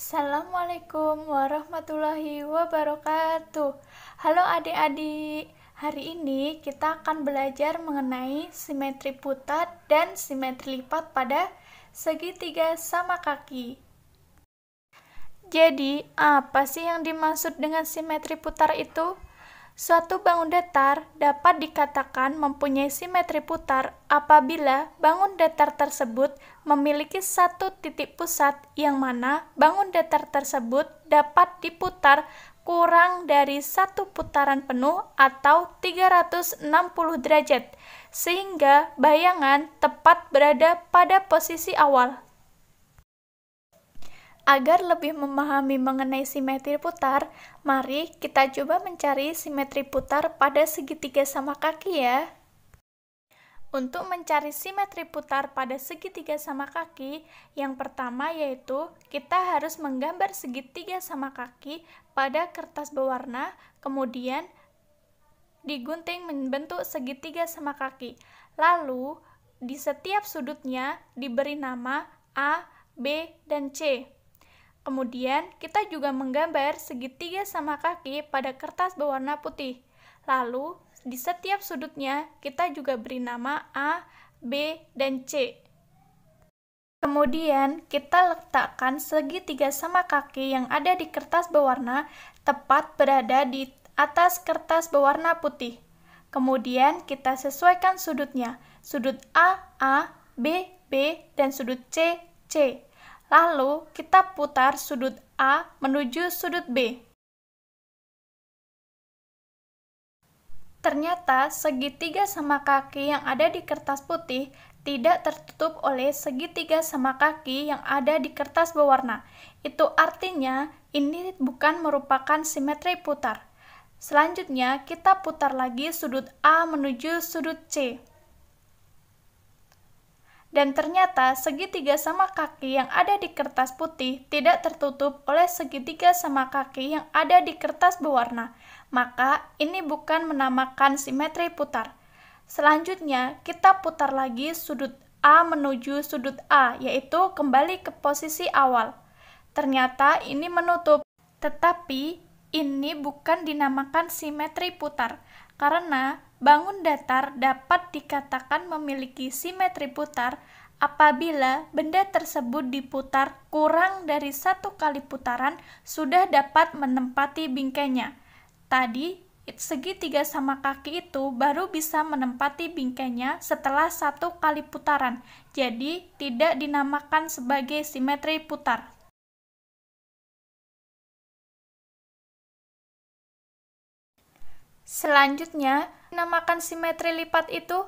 Assalamualaikum warahmatullahi wabarakatuh. Halo adik-adik. Hari ini kita akan belajar mengenai simetri putar dan simetri lipat pada segitiga sama kaki. Jadi, apa sih yang dimaksud dengan simetri putar itu? Suatu bangun datar dapat dikatakan mempunyai simetri putar apabila bangun datar tersebut memiliki satu titik pusat yang mana bangun datar tersebut dapat diputar kurang dari satu putaran penuh atau 360 derajat, sehingga bayangan tepat berada pada posisi awal Agar lebih memahami mengenai simetri putar, mari kita coba mencari simetri putar pada segitiga sama kaki ya. Untuk mencari simetri putar pada segitiga sama kaki, yang pertama yaitu kita harus menggambar segitiga sama kaki pada kertas berwarna, kemudian digunting membentuk segitiga sama kaki. Lalu, di setiap sudutnya diberi nama A, B, dan C. Kemudian, kita juga menggambar segitiga sama kaki pada kertas berwarna putih. Lalu, di setiap sudutnya, kita juga beri nama A, B, dan C. Kemudian, kita letakkan segitiga sama kaki yang ada di kertas berwarna tepat berada di atas kertas berwarna putih. Kemudian, kita sesuaikan sudutnya. Sudut A, A, B, B, dan sudut C, C. Lalu, kita putar sudut A menuju sudut B. Ternyata, segitiga sama kaki yang ada di kertas putih tidak tertutup oleh segitiga sama kaki yang ada di kertas berwarna. Itu artinya ini bukan merupakan simetri putar. Selanjutnya, kita putar lagi sudut A menuju sudut C. Dan ternyata segitiga sama kaki yang ada di kertas putih tidak tertutup oleh segitiga sama kaki yang ada di kertas berwarna. Maka ini bukan menamakan simetri putar. Selanjutnya, kita putar lagi sudut A menuju sudut A, yaitu kembali ke posisi awal. Ternyata ini menutup, tetapi ini bukan dinamakan simetri putar karena bangun datar dapat dikatakan memiliki simetri putar apabila benda tersebut diputar kurang dari satu kali putaran sudah dapat menempati bingkainya. Tadi, segitiga sama kaki itu baru bisa menempati bingkainya setelah satu kali putaran, jadi tidak dinamakan sebagai simetri putar. Selanjutnya, namakan simetri lipat itu.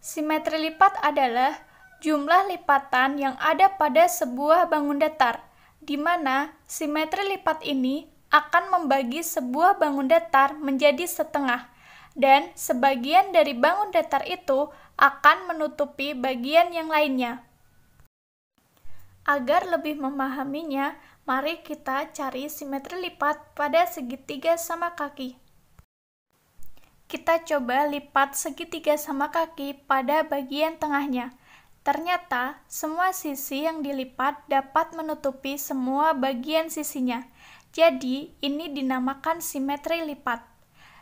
Simetri lipat adalah jumlah lipatan yang ada pada sebuah bangun datar, di mana simetri lipat ini akan membagi sebuah bangun datar menjadi setengah, dan sebagian dari bangun datar itu akan menutupi bagian yang lainnya. Agar lebih memahaminya, mari kita cari simetri lipat pada segitiga sama kaki. Kita coba lipat segitiga sama kaki pada bagian tengahnya. Ternyata, semua sisi yang dilipat dapat menutupi semua bagian sisinya. Jadi, ini dinamakan simetri lipat.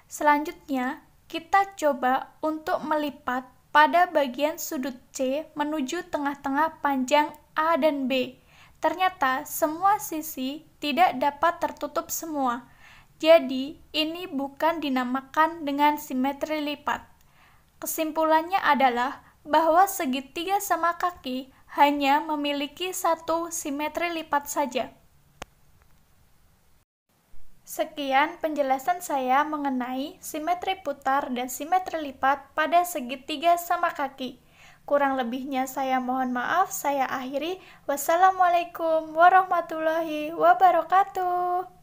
Selanjutnya, kita coba untuk melipat pada bagian sudut C menuju tengah-tengah panjang A dan B. Ternyata semua sisi tidak dapat tertutup semua. Jadi, ini bukan dinamakan dengan simetri lipat. Kesimpulannya adalah bahwa segitiga sama kaki hanya memiliki satu simetri lipat saja. Sekian penjelasan saya mengenai simetri putar dan simetri lipat pada segitiga sama kaki. Kurang lebihnya saya mohon maaf, saya akhiri. Wassalamualaikum warahmatullahi wabarakatuh.